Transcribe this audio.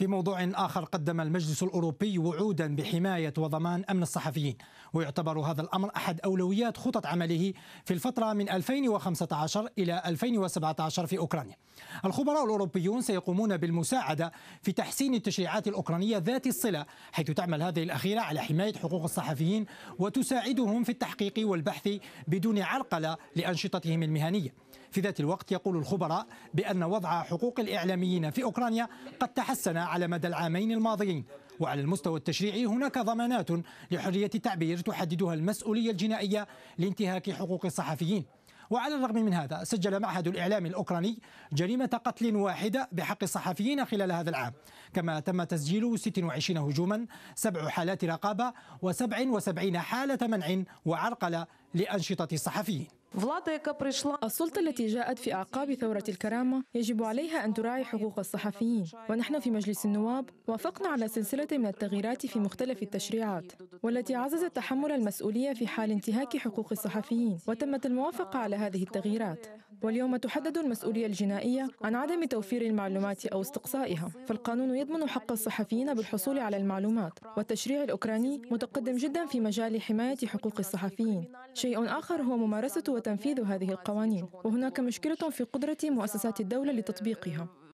في موضوع آخر قدم المجلس الأوروبي وعودا بحماية وضمان أمن الصحفيين ويعتبر هذا الأمر أحد أولويات خطط عمله في الفترة من 2015 إلى 2017 في أوكرانيا الخبراء الأوروبيون سيقومون بالمساعدة في تحسين التشريعات الأوكرانية ذات الصلة حيث تعمل هذه الأخيرة على حماية حقوق الصحفيين وتساعدهم في التحقيق والبحث بدون عرقلة لأنشطتهم المهنية في ذات الوقت يقول الخبراء بأن وضع حقوق الإعلاميين في أوكرانيا قد تحسن على مدى العامين الماضيين وعلى المستوى التشريعي هناك ضمانات لحرية التعبير تحددها المسؤولية الجنائية لانتهاك حقوق الصحفيين وعلى الرغم من هذا سجل معهد الإعلام الأوكراني جريمة قتل واحدة بحق الصحفيين خلال هذا العام كما تم تسجيل 26 هجوما سبع حالات رقابة و77 حالة منع وعرقلة لأنشطة الصحفيين السلطة التي جاءت في أعقاب ثورة الكرامة يجب عليها أن تراعي حقوق الصحفيين ونحن في مجلس النواب وافقنا على سلسلة من التغييرات في مختلف التشريعات والتي عززت تحمل المسؤولية في حال انتهاك حقوق الصحفيين وتمت الموافقة على هذه التغييرات واليوم تحدد المسؤولية الجنائية عن عدم توفير المعلومات أو استقصائها فالقانون يضمن حق الصحفيين بالحصول على المعلومات والتشريع الأوكراني متقدم جدا في مجال حماية حقوق الصحفيين شيء آخر هو ممارسة وتنفيذ هذه القوانين وهناك مشكلة في قدرة مؤسسات الدولة لتطبيقها